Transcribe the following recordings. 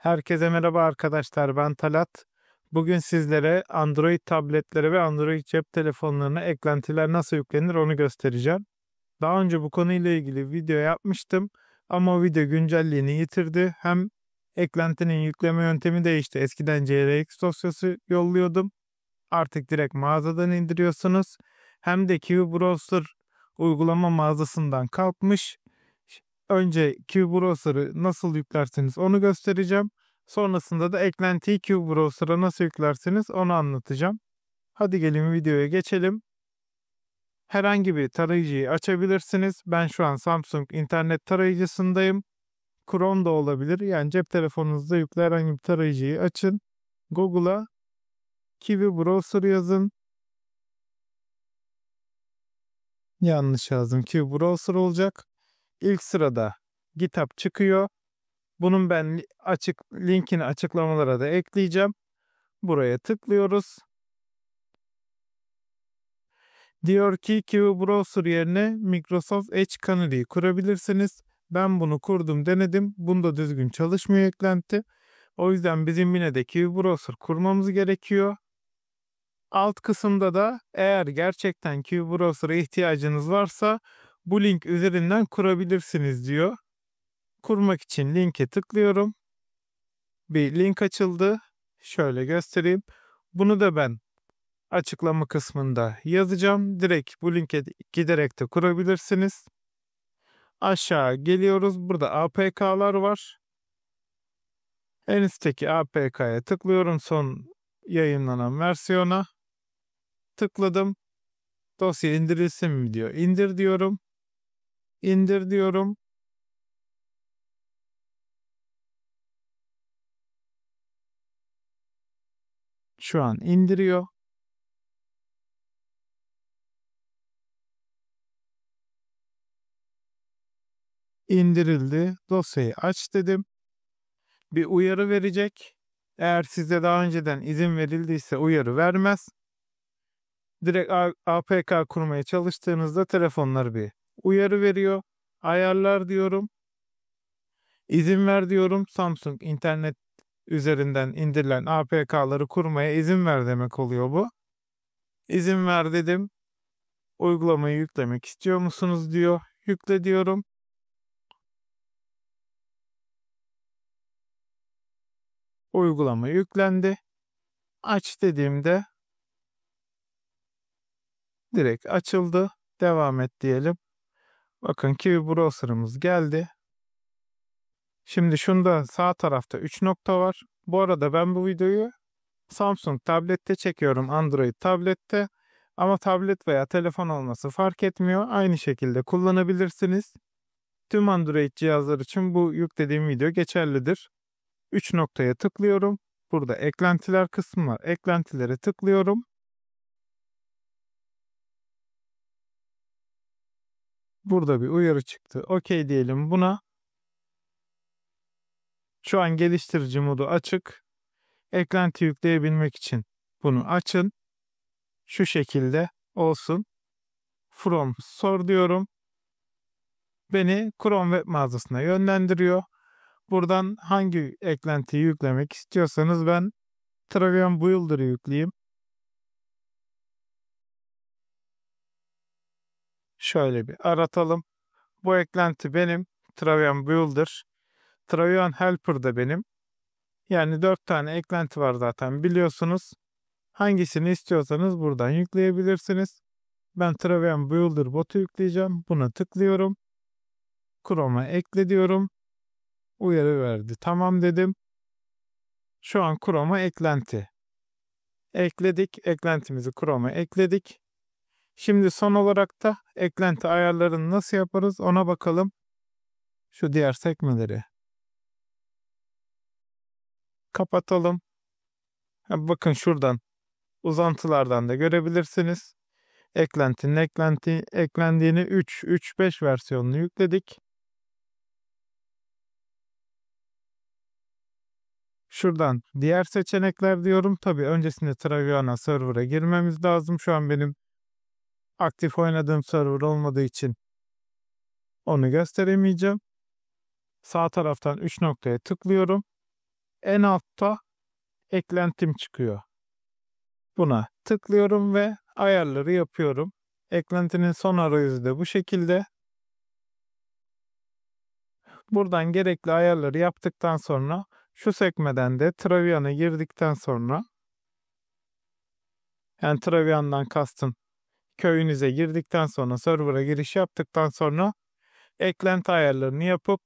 Herkese merhaba arkadaşlar ben Talat. Bugün sizlere Android tabletlere ve Android cep telefonlarına eklentiler nasıl yüklenir onu göstereceğim. Daha önce bu konuyla ilgili video yapmıştım ama o video güncelliğini yitirdi. Hem eklentinin yükleme yöntemi değişti. Eskiden CRX dosyası yolluyordum. Artık direkt mağazadan indiriyorsunuz. Hem de Kiwi Browser uygulama mağazasından kalkmış önce Q Browser'ı nasıl yüklersiniz onu göstereceğim. Sonrasında da eklentiyi browser'a nasıl yüklersiniz onu anlatacağım. Hadi gelin videoya geçelim. Herhangi bir tarayıcıyı açabilirsiniz. Ben şu an Samsung internet tarayıcısındayım. Chrome da olabilir. Yani cep telefonunuzda yüklü herhangi bir tarayıcıyı açın. Google'a Kiwi Browser yazın. Yanlış yazdım. Kiwi Browser olacak. İlk sırada GitHub çıkıyor. Bunun ben açık linkini açıklamalara da ekleyeceğim. Buraya tıklıyoruz. Diyor ki Kiwi Browser yerine Microsoft Edge Canary'i kurabilirsiniz. Ben bunu kurdum denedim. Bunda düzgün çalışmıyor eklenti. O yüzden bizim yine de Kiwi Browser kurmamız gerekiyor. Alt kısımda da eğer gerçekten Kiwi Browser'a ihtiyacınız varsa bu link üzerinden kurabilirsiniz diyor. Kurmak için linke tıklıyorum. Bir link açıldı. Şöyle göstereyim. Bunu da ben açıklama kısmında yazacağım. Direkt bu linke giderek de kurabilirsiniz. Aşağı geliyoruz. Burada APK'lar var. En üstteki APK'ya tıklıyorum. Son yayınlanan versiyona. Tıkladım. Dosya indirilsin mi diyor. İndir diyorum. İndir diyorum. şu an indiriyor. İndirildi. Dosyayı aç dedim. Bir uyarı verecek. Eğer size daha önceden izin verildiyse uyarı vermez. Direkt APK kurmaya çalıştığınızda telefonlar bir uyarı veriyor. Ayarlar diyorum. İzin ver diyorum. Samsung internet üzerinden indirilen APK'ları kurmaya izin ver demek oluyor bu. İzin ver dedim. Uygulamayı yüklemek istiyor musunuz diyor. Yükle diyorum. Uygulama yüklendi. Aç dediğimde direkt açıldı. Devam et diyelim. Bakın Kiwi Browser'ımız geldi. Şimdi şunda sağ tarafta 3 nokta var. Bu arada ben bu videoyu Samsung tablette çekiyorum Android tablette. Ama tablet veya telefon olması fark etmiyor. Aynı şekilde kullanabilirsiniz. Tüm Android cihazlar için bu yüklediğim video geçerlidir. 3 noktaya tıklıyorum. Burada eklentiler kısmı var. Eklentilere tıklıyorum. Burada bir uyarı çıktı. Okey diyelim buna. Şu an geliştirici modu açık. Eklenti yükleyebilmek için bunu açın. Şu şekilde olsun. From sor diyorum. Beni Chrome web mağazasına yönlendiriyor. Buradan hangi eklentiyi yüklemek istiyorsanız ben Travian Builder'ı yükleyeyim. Şöyle bir aratalım. Bu eklenti benim Travian Builder. Trajan Helper de benim. Yani dört tane eklenti var zaten biliyorsunuz. Hangisini istiyorsanız buradan yükleyebilirsiniz. Ben Travian Builder botu yükleyeceğim. Buna tıklıyorum. Chrome'a ekle diyorum. Uyarı verdi. Tamam dedim. Şu an Chrome'a eklenti. Ekledik. Eklentimizi Chrome'a ekledik. Şimdi son olarak da eklenti ayarlarını nasıl yaparız ona bakalım. Şu diğer sekmeleri kapatalım. Ha, bakın şuradan uzantılardan da görebilirsiniz. Eklentinin eklenti, eklendiğini 3, 3, 5 versiyonunu yükledik. Şuradan diğer seçenekler diyorum. Tabi öncesinde Traviana server'a girmemiz lazım. Şu an benim aktif oynadığım server olmadığı için onu gösteremeyeceğim. Sağ taraftan 3 noktaya tıklıyorum en altta eklentim çıkıyor. Buna tıklıyorum ve ayarları yapıyorum. Eklentinin son arayüzü de bu şekilde. Buradan gerekli ayarları yaptıktan sonra şu sekmeden de Travian'a girdikten sonra yani Travian'dan kastım köyünüze girdikten sonra server'a giriş yaptıktan sonra eklenti ayarlarını yapıp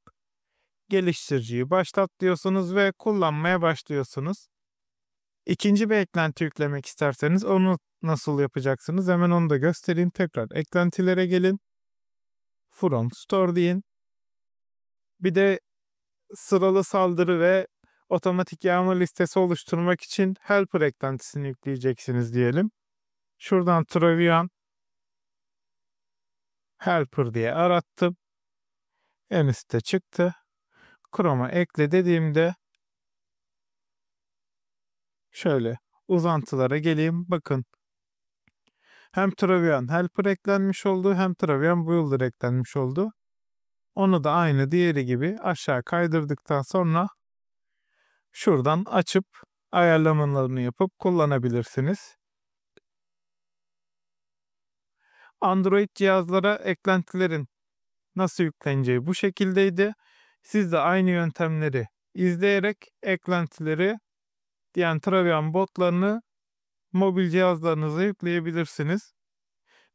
geliştiriciyi başlat diyorsunuz ve kullanmaya başlıyorsunuz. İkinci bir eklenti yüklemek isterseniz onu nasıl yapacaksınız hemen onu da göstereyim. Tekrar eklentilere gelin. From Store deyin. Bir de sıralı saldırı ve otomatik yağma listesi oluşturmak için helper eklentisini yükleyeceksiniz diyelim. Şuradan Travian helper diye arattım. En üstte çıktı. Chrome'a ekle dediğimde şöyle uzantılara geleyim. Bakın hem Travian Helper eklenmiş oldu hem Travian Builder eklenmiş oldu. Onu da aynı diğeri gibi aşağı kaydırdıktan sonra şuradan açıp ayarlamalarını yapıp kullanabilirsiniz. Android cihazlara eklentilerin nasıl yükleneceği bu şekildeydi. Siz de aynı yöntemleri izleyerek eklentileri yani Travian botlarını mobil cihazlarınıza yükleyebilirsiniz.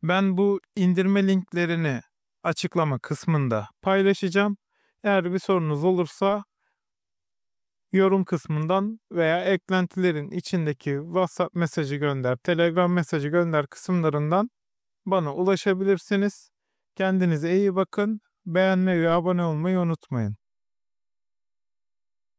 Ben bu indirme linklerini açıklama kısmında paylaşacağım. Eğer bir sorunuz olursa yorum kısmından veya eklentilerin içindeki WhatsApp mesajı gönder, Telegram mesajı gönder kısımlarından bana ulaşabilirsiniz. Kendinize iyi bakın. Beğenmeyi abone olmayı unutmayın.